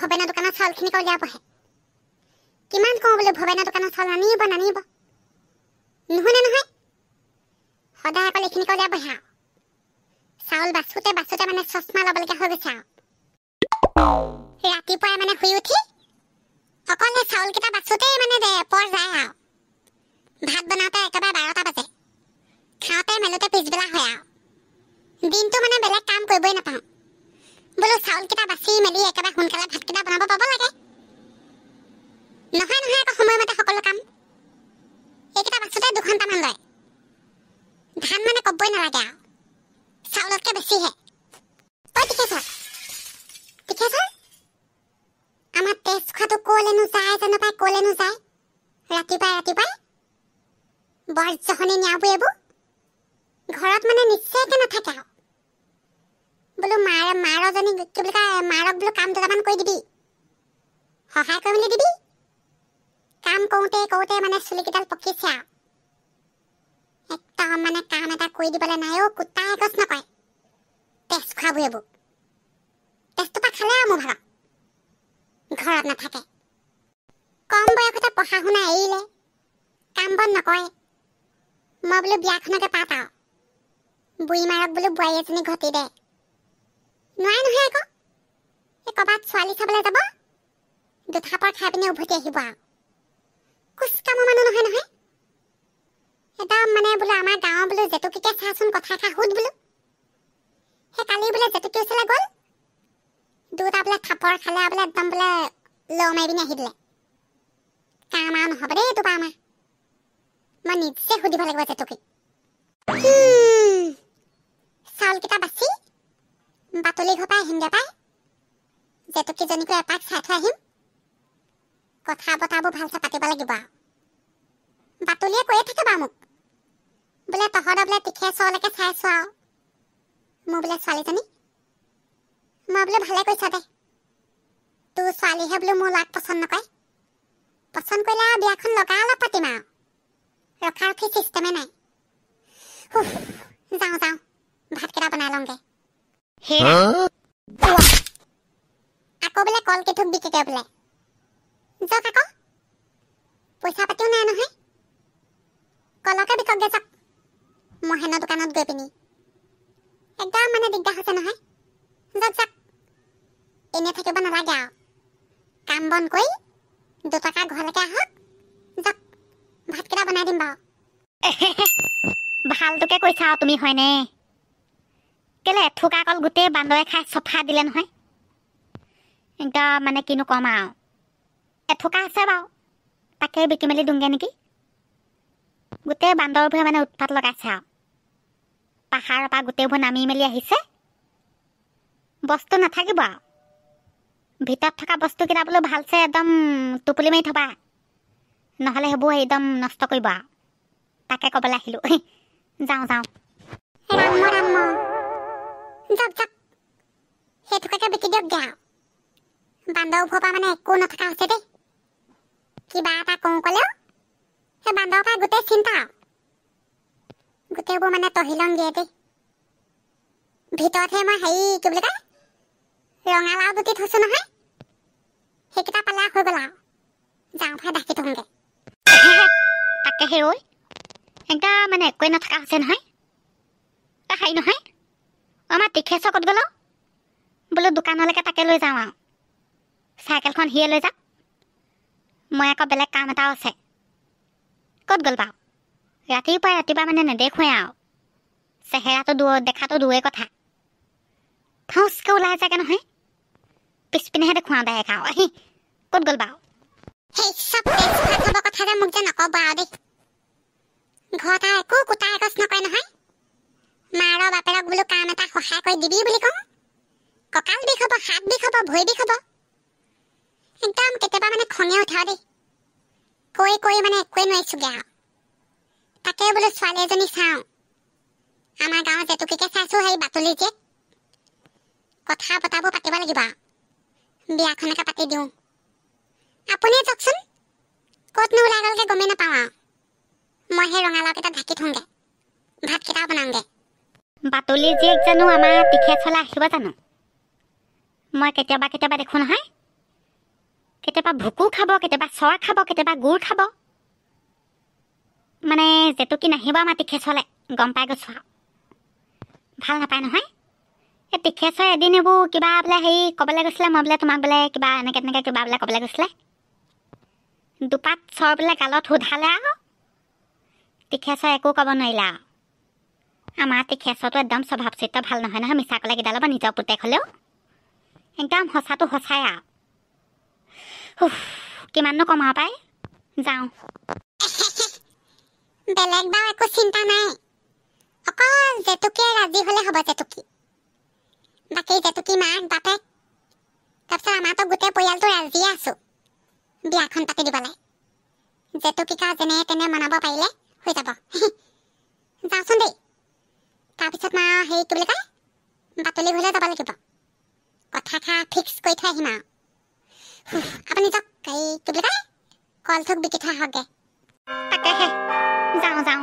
ভৱেনা দোকানৰ চাউলখিনি কলিয়াব হে কিমান কওঁ বোলো ভৱেনা দোকানৰ চাউল নানিব নানিব নহয়নে নহয় সদায় অকল এইখিনি কলিয়াব হে আৰু চাউল বাচোঁতে বাচোঁতে মানে চচমা ল'বলগীয়া হৈ গৈছে আৰু ৰাতিপুৱাই মানে শুই উঠি অকল সেই চাউলকেইটা বাচোঁতেই মানে পৰ যায় আৰু ভাত বনাওঁতে একেবাৰে বাৰটা বাজে খাওঁতে মেলোতে পিছবেলা হয় আৰু দিনটো মানে বেলেগ কাম কৰিবই নাপাওঁ বোলো চাউল কেইটা বাচি মেলি একেবাৰে সোনকালে ভাতকেইটা বনাব পাব লাগে নহয় নহয় আকৌ সময়মতে সকলো কাম এইকেইটা বাচোতে দুঘণ্টামান লয় ধান মানে ক'বই নালাগে আৰু চাউলতকৈ বেছিহে তই তিখেচৰ তিখেচৰ আমাৰ তেজ খোৱাটো ক'লৈনো যায় জানো পাই ক'লৈনো যায় ৰাতিপুৱাই ৰাতিপুৱাই বৰ জহনে নিয়াবোৰ এইবোৰ ঘৰত মানে নিশ্চয়কৈ নাথাকে আৰু বোলো মাৰে বাৰজনীক কি বুলি কয় মাৰক বোলো কাম দুটামান কৰি দিবি সহায় কৰিম বুলি দিবি কাম কৰোঁতে কৰোঁতে মানে চুলিকেইডাল পকিছে আৰু একদম মানে কাম এটা কৰি দিবলৈ নাই অ' কুটা এগছ নকয় তেজ খোৱাবোৰ এইবোৰ তেজটো পৰা খালে আৰু মোৰ ভাগৰ ঘৰত নাথাকে কম বয়সতে পঢ়া শুনা এৰিলে কাম বন নকৰে মই বোলো বিয়াখনকে পাত আৰু বুঢ়ী মাৰক বোলো বোৱাৰী এজনী ঘটি দে নোৱাৰে নহয় আকৌ এই ক'ৰবাত ছোৱালী চাবলৈ যাব দুঠাপৰ খাই পিনে উভতি আহিব আৰু কোচ কামৰ মানুহ নহয় নহয় একদম মানে বোলো আমাৰ গাঁৱৰ বোলো জেতুকীকে চাচোন কথা এষাৰ সোধ বোলো সেই কালি বোলে জেতুকী ওচৰলৈ গ'ল দুটা বোলে থাপৰ খালে আৰু বোলে একদম বোলে লৰ মাৰি পিনে আহি দিলে কাম আৰু নহ'ব দেই এইটো পৰা আমাৰ মই নিজে সুধিব লাগিব জেতুকীক চিনিব পায় জেতুকীজনীকো এপাক চাই থৈ আহিম কথা বতৰাবোৰ ভালকৈ পাতিব লাগিব আৰু বাতুলিয়ে কৈয়ে থাকে বাৰু মোক বোলে তহঁতৰ বোলে তীখে চলৈকে চাইছোঁ আৰু মোৰ বোলে ছোৱালীজনী মই বোলো ভালে কৰিছ দে তোৰ ছোৱালীহে বোলো মোৰ ল'ৰাক পচন্দ নকৰে পচন্দ কৰিলে আৰু বিয়াখন লগা অলপ পাতিম আৰু ৰখা ৰখি ছিষ্টেমে নাই যাওঁ যাওঁ ভাতকেইটা বনাই লওঁগৈ আকৌ বোলে কলকে থুক বিকে বোলে যাওক আকৌ পইচা পাতিও নাই নহয় কলকে বিককগে যাওক মহেনৰ দোকানত গৈ পিনি একদম মানে দিগদাৰ হৈছে নহয় যাওক যাওক এনেই থাকিব নালাগে আৰু কাম বন কৰি দুটকা ঘৰলৈকে আহক যাওক ভাতকেইটা বনাই দিম বাৰু ভালটোকে কৈছা তুমি হয়নে কেলে এঠোকা অকল গোটেই বান্দৰে খাই চফা দিলে নহয় একদম মানে কিনো ক'ম আৰু এঠোকা আছে বাৰু তাকে বিকি মেলি দিওঁগৈ নেকি গোটেই বান্দৰবোৰে মানে উৎপাত লগাইছে আৰু পাহাৰৰ পৰা গোটেইবোৰ নামি মেলি আহিছে বস্তু নাথাকিব আৰু ভিতৰত থকা বস্তুকেইটা বোলো ভালছে একদম টোপুলি মাৰি থবা নহ'লে সেইবোৰ একদম নষ্ট কৰিব আৰু তাকে ক'বলৈ আহিলোঁ যাওঁ যাওঁ যাওক যাওক সেই থকাকে বিকি দিয়ক যাওঁ বান্দৰ পৰা মানে একো নথকা হৈছে দেই কিবা এটা কওঁ ক'লেও সেই বান্দৰৰ পৰা গোটেই চিন্তা গোটেইবোৰ মানে তহিলং দিয়ে দেই ভিতৰতহে মই হেৰি কি বুলি কয় ৰঙালাও গুটি থৈছোঁ নহয় সেইকেইটা পালে হৈ গ'ল আৰু যাওঁ ফাই ডাকি থওঁগৈ তাকেহে ৰৈ একদম মানে একোৱেই নথকা হৈছে নহয় হেৰি নহয় আমাৰ তীখে ক'ত গ'ল বোলো দোকানলৈকে তাকে লৈ যাওঁ আৰু চাইকেলখন সিয়ে লৈ যা মই আকৌ বেলেগ কাম এটাও আছে ক'ত গ'ল বাৰু ৰাতিৰ পৰা ৰাতিপুৱা মানে নেদেখোৱে আৰু চেহেৰাটো দূৰ দেখাটো দূৰে কথা ফাউচকৈ ওলাই যায়গৈ নহয় পিছপিনেহে দেখুৱাওঁ ডাইৰেক্ট আৰু আহি ক'ত গ'ল বাৰু সেই চব একো কোটা একচ নকৰে নহয় মাৰ বাপেৰক বোলো কাম এটা সহায় কৰি দিবি বুলি কওঁ কঁকাল বিষ হ'ব হাত বিষ হ'ব ভৰি বিষ হ'ব একদম কেতিয়াবা মানে খঙে উঠাও দেই কৈ কৈ মানে একোৱে নোৱাৰিছোঁগৈ আৰু তাকে বোলো ছোৱালী এজনী চাওঁ আমাৰ গাঁৱৰ জেতুকীকে চাইছোঁ সেই বাতৰি যে কথা পতাবোৰ পাতিব লাগিব আৰু বিয়াখনকে পাতি দিওঁ আপুনিয়ে যাওকচোন ক'তনো ওলাই গ'লগৈ গমেই নাপাওঁ আৰু মই সেই ৰঙালাওকেইটা ঢাকি থওঁগৈ ভাতকেইটাও বনাওঁগৈ বাতলি জীয়েক জানো আমাৰ তেখেত চলাই আহিব জানো মই কেতিয়াবা কেতিয়াবা দেখোঁ নহয় কেতিয়াবা ভুকু খাব কেতিয়াবা চৰ খাব কেতিয়াবা গুৰ খাব মানে জেতুকী নাহিব আমাৰ তেখেত চলে গম পাই গৈছোঁ আৰু ভাল নাপায় নহয় এই তেখেত চৰ এদিন এইবোৰ কিবা বোলে হেৰি ক'বলৈ গৈছিলে মই বোলে তোমাক বোলে কিবা এনেকৈ তেনেকৈ কিবা বোলে ক'বলৈ গৈছিলে দুপাত চৰ বোলে গালত সোধালে আৰু তেখেত ছয় একো ক'ব নোৱাৰিলে আৰু আমাৰ তেখেতটো একদম স্বভাৱ চৰিত্ৰ ভাল নহয় নহয় মিছা ক'লে কেইডালৰ পৰা নিজৰ পুতেক হ'লেও একদম সঁচাটো সঁচাই আৰু কিমাননো কমাব পাৰে যাওঁ বেলেগ বাৰু একো চিন্তা নাই অকল জেতুকীয়ে ৰাজি হ'লে হ'ব জেতুকী বাকী জেতুকী মাক বাপেক তাৰপিছত আমাৰতো গোটেই পৰিয়ালটো ৰাজিয়ে আছো বিয়াখন পাতি দিবলৈ জেতুকীকা যেনে তেনে মনাব পাৰিলে হৈ যাব যাওঁচোন দেই পিছত মই আৰু হেৰি কি বুলি কয় বাতলি ঘৰলৈ যাব লাগিব কথা খা ফিক্স কৰি থৈ আহিম আৰু আপুনি যাওক এই কি বুলি কয় কল থোক বিকি থৈ আহকগে তাকেহে যাওঁ যাওঁ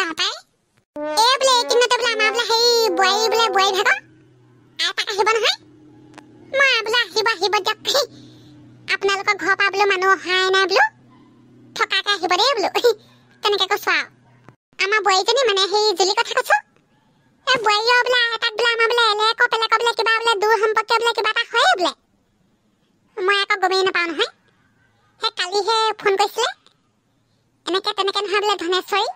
যাওঁ পাই বোৱাৰী বোলে বোৱাৰী থাক আইতা আহিব নহয় মই বোলে আহিব আহিব দিয়ক দেই আপোনালোকৰ ঘৰৰ পৰা বোলো মানুহ অহাই নাই বোলো থকাকৈ আহিব দেই বোলো তেনেকৈ কৈছোঁ আৰু আমাৰ বোৱাৰীজনী মানে সেই জুলি কথা কৈছোঁ এই বোৱাৰী আৰু বোলে আইতাক বোলে আমাৰ বোলে এলে আকৌ বেলেগ বোলে কিবা বোলে দূৰ সম্পৰ্কীয় বোলে কিবা এটা হয়েই বোলে মই আকৌ গমেই নাপাওঁ নহয় সেই কালিহে ফোন কৰিছিলে এনেকৈ তেনেকৈ নহয় বোলে ধনেশ্বৰী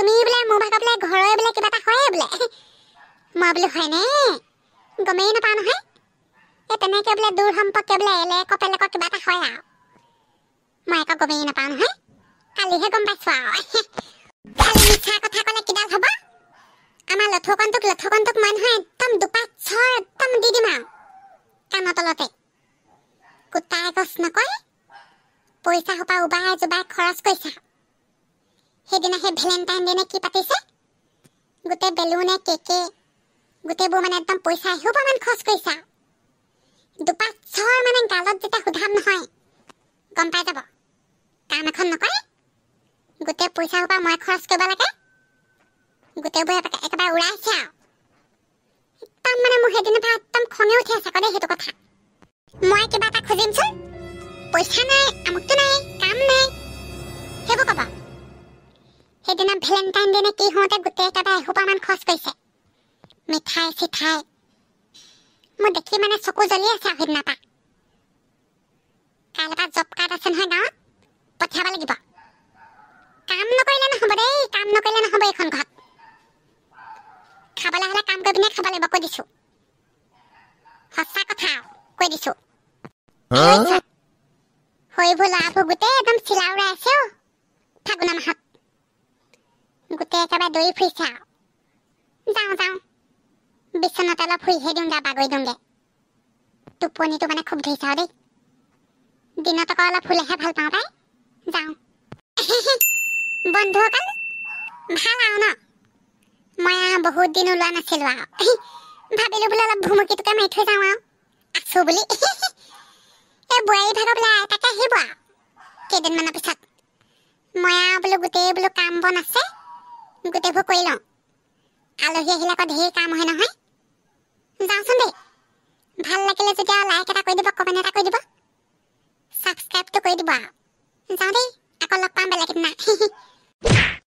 তুমি বোলে মোৰ ভাগৰ বোলে ঘৰৰে বোলে কিবা এটা হয়েই বোলে মই বোলো হয়নে গমেই নাপাওঁ নহয় এই তেনেকৈ বোলে দূৰ সম্পৰ্কে বোলে এলেকৰ পেলেকৰ কিবা এটা হয় আৰু মই আকৌ গমেই নাপাওঁ নহয় কালিহে গম পাইছোঁ আৰু একদম দুপাত ছয় একদম দি দিম আৰু কাণৰ তলতে কুটাই গছ নকয় পইচা সোপা উবাই জোবাই খৰচ কৰিছা সেইদিনা সেই ভেলেণ্টাইন ডে'নে কি পাতিছে গোটেই বেলুনে কেকে গোটেইবোৰ মানে একদম পইচা এসোপামান খৰচ কৰিছে আৰু দুপাত চৰ মানে গালত যেতিয়া সোধাম নহয় গম পাই যাব কাম এখন নকৰে গোটেই পইচাসোপা মই খৰচ কৰিব লাগে গোটেইবোৰে একেবাৰে ওলাইছে আৰু একদম মানে মোৰ সেইদিনাৰ পৰা একদম খঙে উঠি আছে আকৌ সেইটো কথা মই কিবা এটা খুজিমচোন পইচা নাই আমুকটো নাই ভেলেণ্টাইন ডে নে কি হওঁতে গোটেই এটা এসোপামান খৰচ কৰিছে মিঠাই চিঠাই মোৰ দেখি মানে চকু জ্বলি আছে সেইদিনা পা কাইলৈ পৰা জব কাৰ্ড আছে নহয় গাঁৱত পঠিয়াব লাগিব কাম নকৰিলে নহ'ব দেই কাম নকৰিলে নহ'ব এইখন ঘৰত খাবলৈ হ'লে কাম কৰি পিনে খাব লাগিব কৈ দিছো সঁচা কথা কৈ দিছো সৰুবোৰ ল'ৰাবোৰ গোটেই একদম চিলাউৰাই আছে অ' ফাগুনা মাহত গোটেই একেবাৰে দৌৰি ফুৰিছে আৰু যাওঁ যাওঁ বিচনাতে অলপ শুইহে দিওঁ গা বাগৰি দিওঁগে টোপনিটো মানে খুব ধৰিছে আৰু দেই দিনত আকৌ অলপ ফুলেহে ভাল পাওঁ পাই যাওঁ বন্ধু অকণ ভাল আৰু ন মই বহুত দিন ওলোৱা নাছিলোঁ আৰু ভাবিলোঁ বোলে অলপ ভুমুকিটোকে মাৰি থৈ যাওঁ আৰু আছোঁ বুলি এই বোৱাৰী ভাগৰ বোলে আইতাকে আহিব আৰু কেইদিনমানৰ পিছত মই আৰু বোলো গোটেই বোলো কাম বন আছে গোটেইবোৰ কৰি লওঁ আলহী আহিলে আকৌ ঢেৰ কাম হয় নহয় যাওঁচোন দেই ভাল লাগিলে যেতিয়া লাইক এটা কৰি দিব কমেণ্ট এটা কৰি দিব চাবস্ক্ৰাইবটো কৰি দিব আৰু যাওঁ দেই আকৌ লগ পাম বেলেগ এদিনা